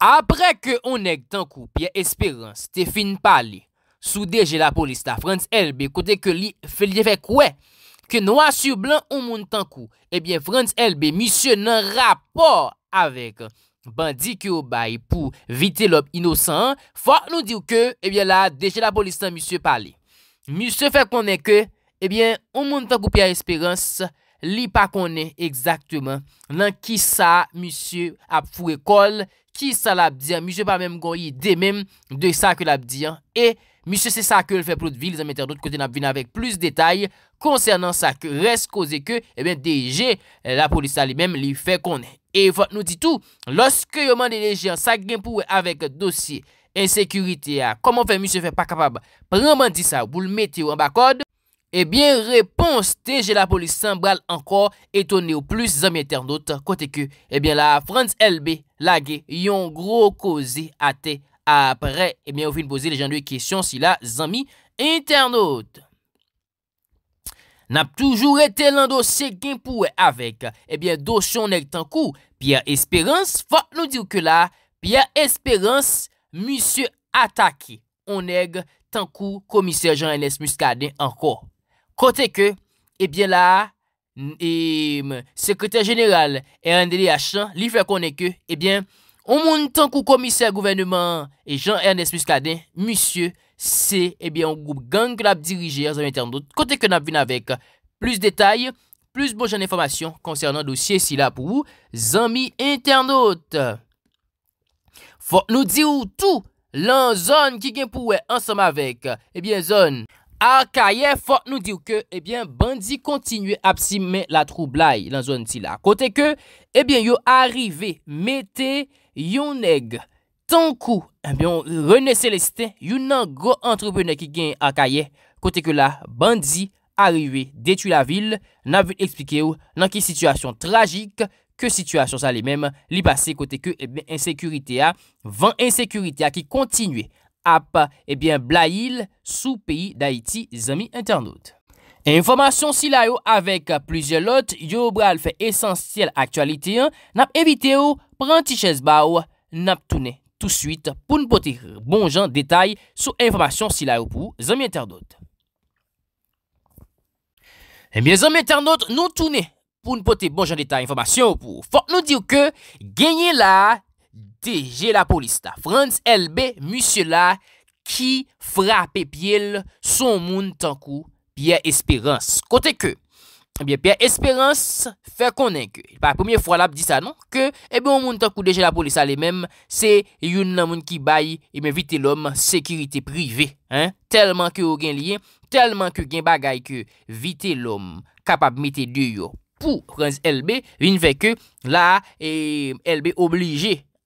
Apre ke onek tankou piye esperans, te fin pali sou deje la polis ta, Frantz LB kote ke li felye fek we, ke noa sur blan ou moun tankou, ebyen Frantz LB, misye nan rapor avek bandi ki obay pou vite lop inosan, fwa nou dir ke, ebyen la deje la polis ta, misye pali. Misye fek mounen ke, ebyen ou moun tankou piye esperans, li pa konen ekzaktouman, nan ki sa, misye ap fwe kol, Ki sa la ap diyan, mi se pa mem goyi dey mem dey sa ke la ap diyan. E mi se se sa ke l fe plou de vil, zan mette an dout kote na ap vina vek plus detay konsernan sa ke res koze ke e eh ben dey eh, je la polisa li mem li fe konen. E fote nou di tou, loske yo man dey dey je an sa gen pou wey avek dosye ensekurite ah, a, komon fe mi se fe pa kapab, preman di sa ou bou l mete ou an bak kode. Ebyen, eh repons teje la polis Sambal anko etone ou plus Zami internaut kote ke Ebyen eh la Frans LB lage yon Gro kozi ate Apre, ebyen eh ou fin pose le jan dwe kisyon Si la zami internaut Nap toujou rete lando se gen pouwe Awek, ebyen dosyon neg Tankou, piya esperans Fa nou dir ke la, piya esperans Misyur atake On neg tankou Komisyarjan NS muskade anko Kote ke, ebyen la, sekretèr jeneral E.H. eh mm, li fè konè ke, ebyen, eh o moun tankou komissèr gouvennman e eh, Jean-Ernest Muscadin, monsie, se, ebyen, ou group gang rap dirijèr zanmi internote. Kote ke nap vin avèk, plus detay, plus bonjan informasyon konsèrnan dosye si la pou zanmi internote. Fòk nou di ou tou lan zanm ki gen pou wè ansam avèk, ebyen zanm. Arkaye fote nou dir ke ebyen bandi kontinue apsime la troublai lan zon ti la. Kote ke ebyen yo arive mete yon neg. Tankou ebyen rene seleste yon nan gro antrevene ki gen Arkaye. Kote ke la bandi arive detu la vil nan vi explike ou nan ki situasyon trajik. Ke situasyon sa li menm li base kote ke ebyen insekurite a. Van insekurite a ki kontinue. ap eh blayil sou peyi da iti zami internaut. Enfomasyon sila yo avèk plizye lot, yo bral fè esansyel aktualite yon, nap evite yo pranti chèz baw, nap toune tout suite pou nou pote bonjan detay sou enfomasyon sila yo pou zami internaut. Enfomasyon eh sila yo pou nou pote bonjan detay sou enfomasyon sila yo pou zami internaut. Deje la polis ta. Franz LB, monsie la, ki frape piel, son moun tankou, Pia Esperance. Kote ke, eh Pia Esperance, fe konen ke. Pa premier fwa la, di sa non, ke, ebe eh moun tankou, deje la polis ale men, se yon nan moun ki bay, ebe eh vite lom, sekiriti prive. Telman ke o gen liye, telman ke gen bagay, ke vite lom, kapab mite deyo, pou Franz LB, vin veke, la, e, LB oblije, e,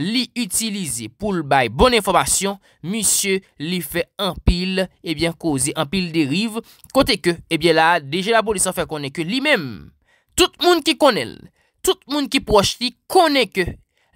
Li itilize pou l bay bon informasyon, misye li fe anpil, ebyen eh koze anpil de rive, kote ke, ebyen eh la, deje la boli san fe konen ke li men. Tout moun ki konen, tout moun ki proche li konen ke,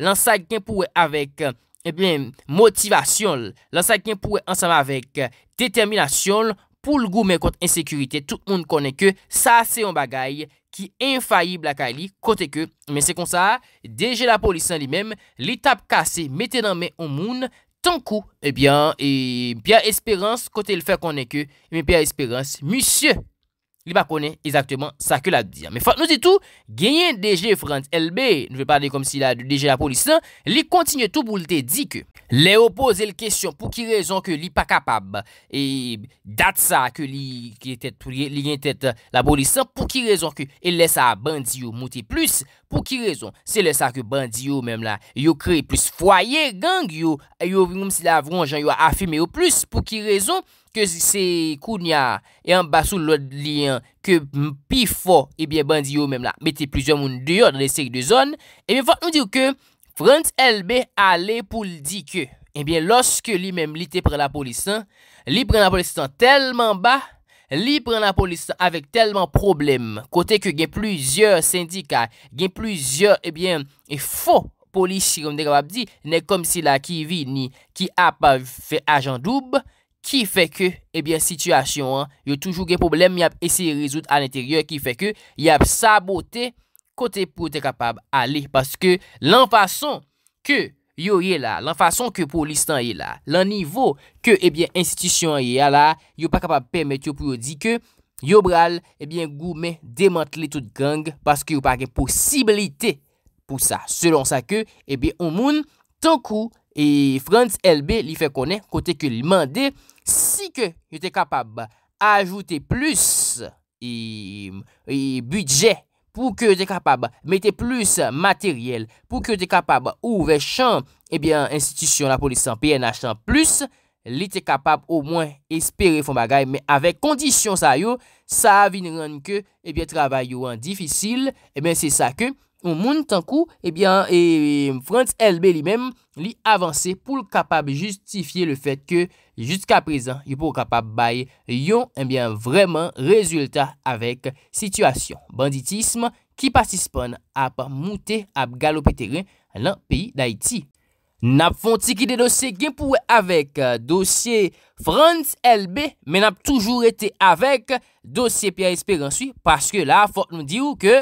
lan sa gen pouwe avek, ebyen, eh motivasyon, lan sa gen pouwe ansama avek, determinasyon, pou l goumen kont insekurite, tout moun konen ke, sa se yon bagay. qui infaillible à Kali, côté que, mais c'est comme ça, déjà la police en lui-même, l'étape cassée, mettez dans main au monde, tant coup, eh bien, et bien. Espérance, côté le fait qu'on est que, mais eh Pierre Espérance, monsieur, Li pa konen esakteman sa ke la diyan. Me fote nou di tou, genyen DG Franz LB, nou ve pade kom si la DG la polisan, li kontine tou pou li te di ke, le opoze l kesyon pou ki rezon ke li pa kapab e dat sa ke li genyentet la polisan, pou ki rezon ke e lesa bandi yo mouti plus, pou ki rezon se lesa ke bandi yo mem la, yo kre plus foye gang, yo moum si la avronjan yo afime yo plus, pou ki rezon, ke se kounya e an basou lòd liyan ke mpifo, ebyen bandi yo mèm la, mette plizyon moun diyon nan le sek de zon, ebyen fòt nou diyo ke, front elbe ale pou e li di ke, ebyen loske li mèm li te pre la polisan, li pre la polisan telman ba, li pre la polisan avek telman problem, kote ke gen plizyon sindikay, gen plizyon, ebyen, e fò polisi, kom dek ap ap di, ne kom si la ki vi ni ki ap ap fe ajan doub, Ki fe ke, ebyen, sityasyon an, yo toujou gen problem, yo ap esye rezout an l'interyor, ki fe ke, yo ap sabote kote pou te kapab ale. Paske, lan fason ke yo ye la, lan fason ke pou listan ye la, lan nivou ke, ebyen, institisyon ye la, yo pa kapab pemet yo pou yo di ke, yo bral, ebyen, goume, demantle tout gang, paske yo pa gen posibilite pou sa. Selon sa ke, ebyen, ou moun, tankou, e Frantz LB li fe konen, kote ke li mande, Si ke yo te kapab ajoute plus budget pou ke yo te kapab mette plus materyel, pou ke yo te kapab ouvre chan, ebyen, eh institisyon la polisant PNH chan plus, li te kapab ou mwen espere fon bagay, men avek kondisyon sa yo, sa vin renke ebyen eh travay yo an difisil, ebyen, eh se sa ke ou moun tankou, ebyen, Frantz Elbe li men li avanse pou kapab justifiye le fet ke Juska prezant, yon pou kap eh ap baye yon, enbyen vreman rezultat avek situasyon banditisme ki pasispon ap mouti ap galopi teren lan peyi da iti. Nap fonti ki de dosye genpouwe avek euh, dosye France LB, men ap toujou rete avek dosye Pia Esperansi, paske la, fok nou di ou ke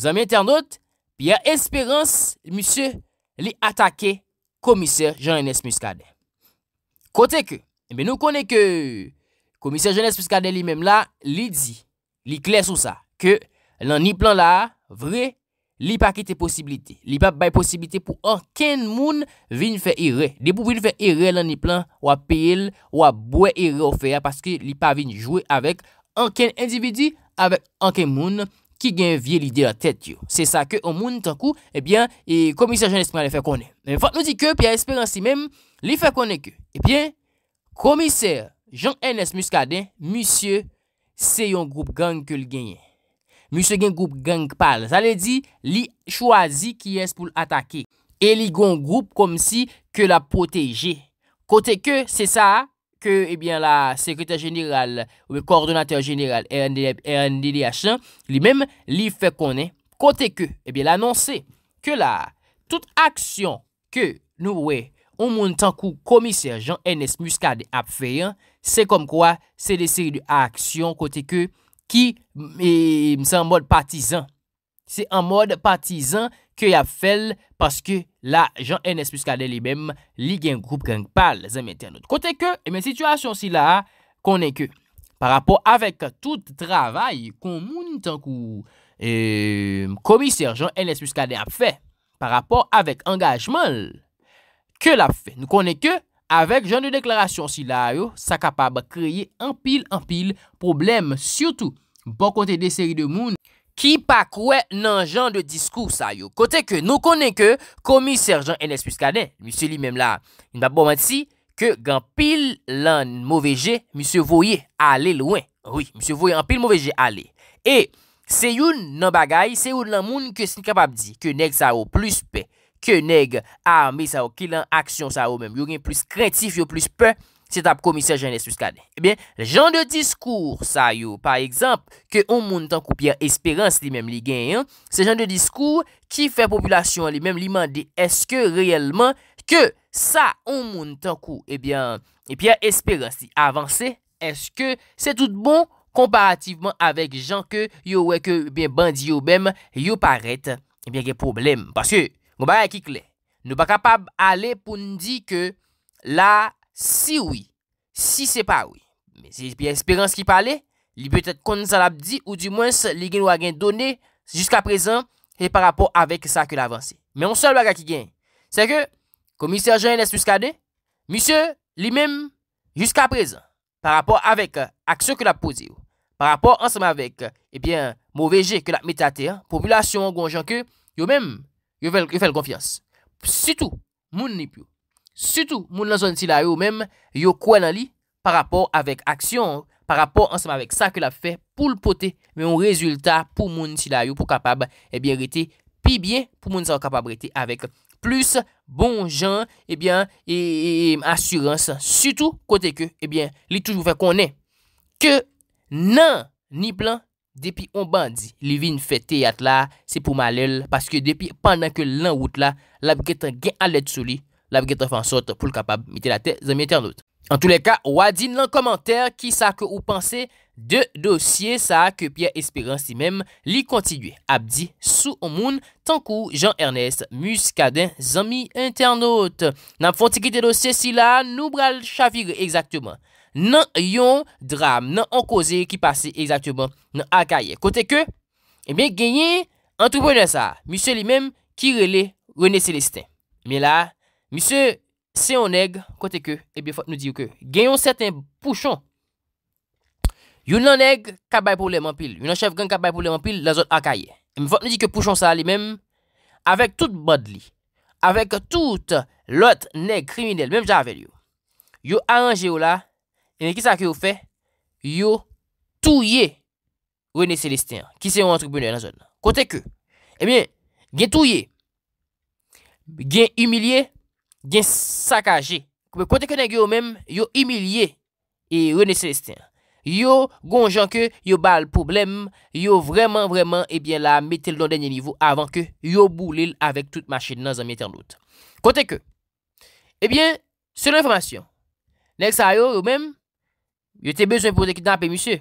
zanmye ternot, Pia Esperansi, mousse, li atake komiseur Jean-Enes Muscadet. Kote ke? E eh bè nou konen ke komisyen jenèz piskade li mèm la, li di, li kler sou sa, ke lan ni plan la, vre, li pa kite posibilite. Li pa bay posibilite pou anken moun vin fè ire. Li pou vin fè ire lan ni plan, wapil, wapwè ire ou fè ya, paske li pa vin jwè avèk anken individi, avèk anken moun, ki gen vye li de la tèt yo. Se sa ke an moun tankou, e bè, komisyen jenèz mèm li fè konen. E fòt nou di ke, pi a esperansi mèm, li fè konen ke, e bè, komiseur Jean-Enes Muscadin, monsie se yon group gang ke l genye. Monsie gen group gang pal. Sa le di, li chwazi ki es pou l atake. E li gon group kom si ke la proteje. Kote ke, se sa, ke ebyen eh la sekretèr jeniral ou koordinatèr jeniral RNDD H1, li mèm li fè konen. Kote ke, ebyen eh l annonse, ke la tout aksyon ke nou wè konen, ou moun tankou komisèr Jean-Enes Muscadé ap fè, se kom kwa se de seri de aksyon kote ke ki mse an mod patizan. Se an mod patizan ke ap fèl paske la Jean-Enes Muscadé li bèm li gen groub gen pal zèm etenot. Kote ke, e men situasyon si la konen ke, par apò avèk tout travay kon moun tankou e, komisèr Jean-Enes Muscadé ap fè, par apò avèk angajmanl, Kè la fè, nou konè kè, avèk jan de deklarasyon si la yo, sa kapab kreye anpil anpil problem. Siyoutou, bon kontè de seri de moun, ki pa kwe nan jan de diskous a yo. Kontè kè, nou konè kè, komi serjan NS plus KD, misi li mem la, mbap bo mati, kè gan pil lan mowéje, misi voye ale lwen. Oui, misi voye anpil mowéje ale. E, se youn nan bagay, se youn lan moun, kè sin kapab di, kè nek sa yo plus pè. ke neg ame sa ou, ki lan aksyon sa ou men, yon gen plus krentif, yon plus pe, se tap komise jen es plus kade. Ebyen, eh gen de diskour sa yo, par ekzamp, ke on moun tankou, pi an esperans li men li gen, se gen de diskour, ki fe populasyon li men li mande, eske reyelman, ke sa on moun tankou, ebyen, eh pi an esperans li avanse, eske se tout bon, komparativeman avek jan, ke yo weke, ebyen eh bandi yo bem, yo parete, ebyen gen problem, paske, Nou ba kapab ale pou nou di ke la si oui, si se pa oui. Se yon espérance ki pale, li peutet kon zan ap di ou di mwens li gen wagen doni jiska prezant e par rapport avek sa ke l'avansi. Men yon sol waga ki gen, se ke komiseur Jean Nesmuskade, misye li mem jiska prezant par rapport avek akso ke l'ap pose ou, par rapport ansem avek e bien mwoveje ke l'ap metate, populasyon gwanjan ke yo mem. Yo fel konfians. Situ, moun ni pyou. Situ, moun nan zon nisi la yo, yo kwen nan li, par rapport avèk aksyon, par rapport ansèm avèk sa ke la fè, pou l'pote, moun rezultat pou moun nisi la yo, pou kapab, ebyen eh rete, pi byen pou moun zon kapab rete, avèk plus bon jan, ebyen, eh e byen e, asyranse, situ, kote ke, ebyen, eh li toujou fè konen, ke nan ni plan, Depi on bandi, li vin fete yat la, se pou mal el, paske depi pandan ke lan wout la, lab getan gen alet sou li, lab getan fan sot pou l kapab mite la te zanmi internaut. An tou le ka, wadin lan komantèr ki sa ke ou panse de dosye sa ke Pierre Espérance si men li kontidwe abdi sou moun tankou Jean-Ernest Muscadin zanmi internaut. Nan fonte ki te dosye si la, nou bral chavire ekzaktouman. nan yon dram, nan an koze ki pase eksaktyoban nan akaye. Kote ke, e eh bè genye antroponè sa, misè li mèm ki rele René Célestin. Mè la, misè se yon neg kote ke, e eh bè fòt nou di yo ke, genyon sèten pouchon. Yon nan neg, kabay pou lèman pil. Yon nan chev gen kabay pou lèman pil, lèzot akaye. Mè fòt nou di ke pouchon sa li mèm avèk tout bod li, avèk tout lot neg kriminelle, mèm javèl yo. Yo aranje yo la E men ki sa ki yo fe, yo touye Rene Celestin, ki se yon entreprener nan zon. Kote ke, e men, gen touye, gen humiliye, gen sakaje. Kote ke nan gen yo men, yo humiliye e Rene Celestin. Yo gonjan ke, yo bal problem, yo vreman vreman, e ben la metel don denye nivou avan ke yo boulel avek tout machin nan zon meten lout. Kote ke, e ben, se nan informasyon, nek sa yo yo men, Yo te bezwen pote ki tanpe, monsye.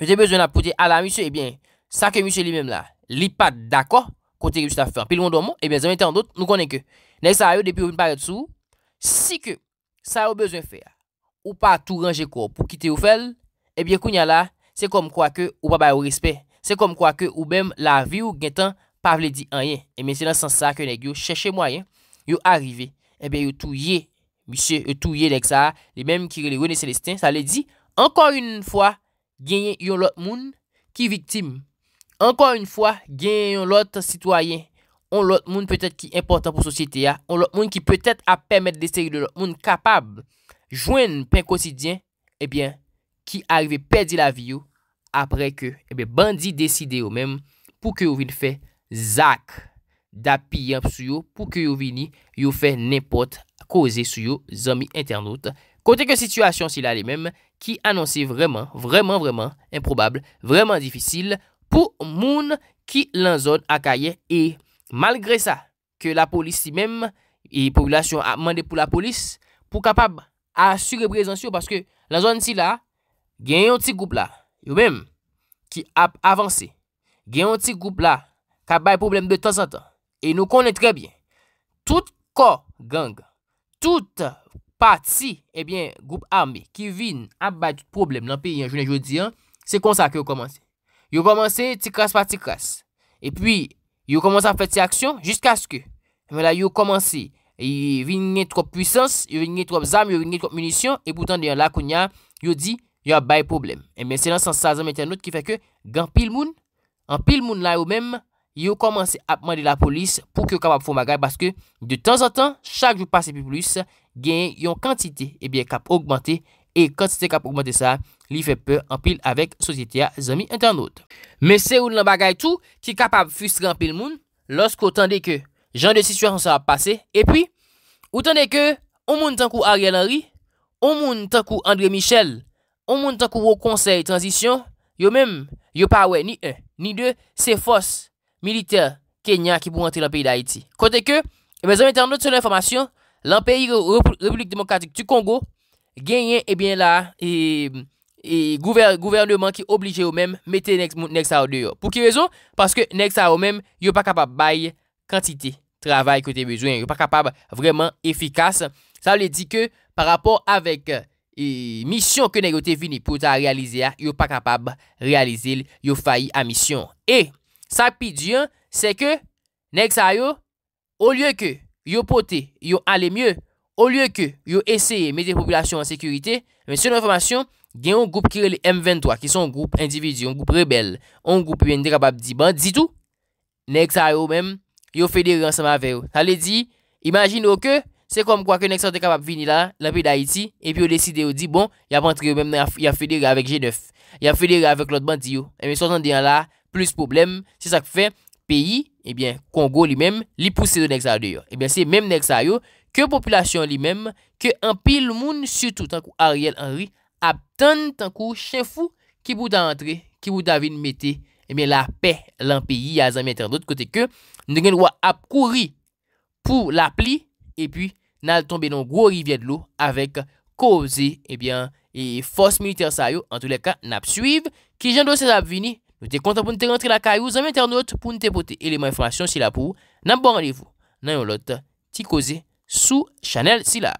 Yo te bezwen apote ala, monsye. Ebyen, eh sa ke monsye li menm la, li pa dako kote ki monsye la fè. Anpil moun do moun, ebyen, eh zanmen ten an dout, nou konen ke. Nèk sa yo, depi yo bin paret sou, si ke sa yo bezwen fè, ou pa tou ranje kou pou kite ou fèl, ebyen, eh kou nyan la, se kom kwa ke ou pa bay ou respè. Se kom kwa ke ou bem la vi ou gen tan pa vle di an yen. Ebyen, se nan san sa ke nèk, yo chèche mwa yen, yo arive, ebyen, yo tou yey. Mise, etou ye dek sa, li menm ki li wene Celestin, sa li di, ankon yon fwa genyen yon lot moun ki vitim. Ankon yon fwa genyen yon lot sitwayen, yon lot moun petet ki important pou sosyete ya, yon lot moun ki petet ap permet de seri de lot moun kapab, jwen penk osidien, ebyen, eh ki arrive pedi la vi yo, apre ke ebyen eh bandi deside yo menm, pou ke yo vini fe zak da pi yon psuyo, pou ke yo vini yo fe nepot koze sou yo zomi internaut. Kote ke situasyon si la li mem, ki anonsi vreman, vreman, vreman, improbable, vreman difisil, pou moun ki lan zon akaye, e malgre sa, ke la polis si mem, e populasyon ap mande pou la polis, pou kapab asyre prezansyo, paske lan zon si la, gen yon ti goup la, yo mem, ki ap avanse, gen yon ti goup la, kap bay problem de tan san tan, e nou konen trebyen. Tout ko gang, Tout pati, ebyen, goup arme ki vin abay tout problem nan pe yon jounen joudian, se konsa ke yon komanse. Yon komanse tikras patikras. Epyi, yon komanse ap feti aksyon jiska sk, yon komanse vin nye trop puissance, vin nye trop zame, vin nye trop munisyon, e poutan de yon lakounya, yon di, yon abay problem. Ebyen, se lan sansazan meten not ki fe ke gan pil moun, an pil moun la yon menm yo komanse ap mande la polis pou ki yo kapap fomagay baske de tan zan tan, chak jou pase pi plis, gen yon kantite ebyen eh kap augmante e kantite kap augmante sa, li fe pe ampil avek sosyete ya zami enten not. Men se ou nan bagay tou ki kapap fus rampil moun losk otan de ke jan de situasyon sa ap pase e pi, otan de ke ou moun tankou Ariel Henry, ou moun tankou André Michel, ou moun tankou wou konsey transisyon, yo mem, yo pa we ni e, ni de, se fos. milite kenyan ki pou rentre la peyi da iti. Kote ke, e eh bezan metan noti sou la informasyon, la peyi Republik Demokratik tu Kongo, genyen, ebyen eh la, e, e, gouvernement ki oblije ou men, mette next hour deyo. Pou ki rezon? Paske next hour ou men, yo pa kapab bay, kantite, travay kote bezwen, yo pa kapab vreman efikas. Sa le di ke, pa rapor avek, e, eh, misyon ke negote vini pou ta realize a, yo pa kapab realize l, yo fay a misyon. E, e, Sa pi diyan, se ke, nek sa yo, ou lye ke, yo pote, yo ale mye, ou lye ke, yo eseye me de popolasyon an sekurite, men se nou informasyon, gen yon goup kirele M23, ki son goup individu, yon goup rebel, yon goup yon dekabab di, ban, di tou, nek sa yo men, yo federe ansama veyo. Sa le di, imagine yo ke, se kom kwa ke nek sa dekabab vini la, la e pi da iti, epi yo deside yo di, bon, ya pantre yo men, ya federe avek G9, ya federe avek lot bandi yo, e men son diyan la, Plus problem, se sak fe, peyi, ebyen, eh Kongo li men, li pouse do nek sa deyo. Ebyen, eh se men nek sa yo, ke populasyon li men, ke anpil moun, sutou, tankou Ariel Henry, ap tan, tankou, chen fou, ki bouda antre, ki bouda vin mette, ebyen, eh la pe, lan peyi, ya zanmiten dote kote ke, nan gen wap ap kouri pou la pli, ebyen, nan tombe non gwo rivye de lo, avek koze, ebyen, e fos militer sa yo, an tou le ka, nan ap suyb, ki jen do se ap vini, Nou te konta pou nou te rentre la kayou zami internet pou nou te pote eleman informasyon sila pou nan bon radevou nan yon lote ti koze sou chanel sila.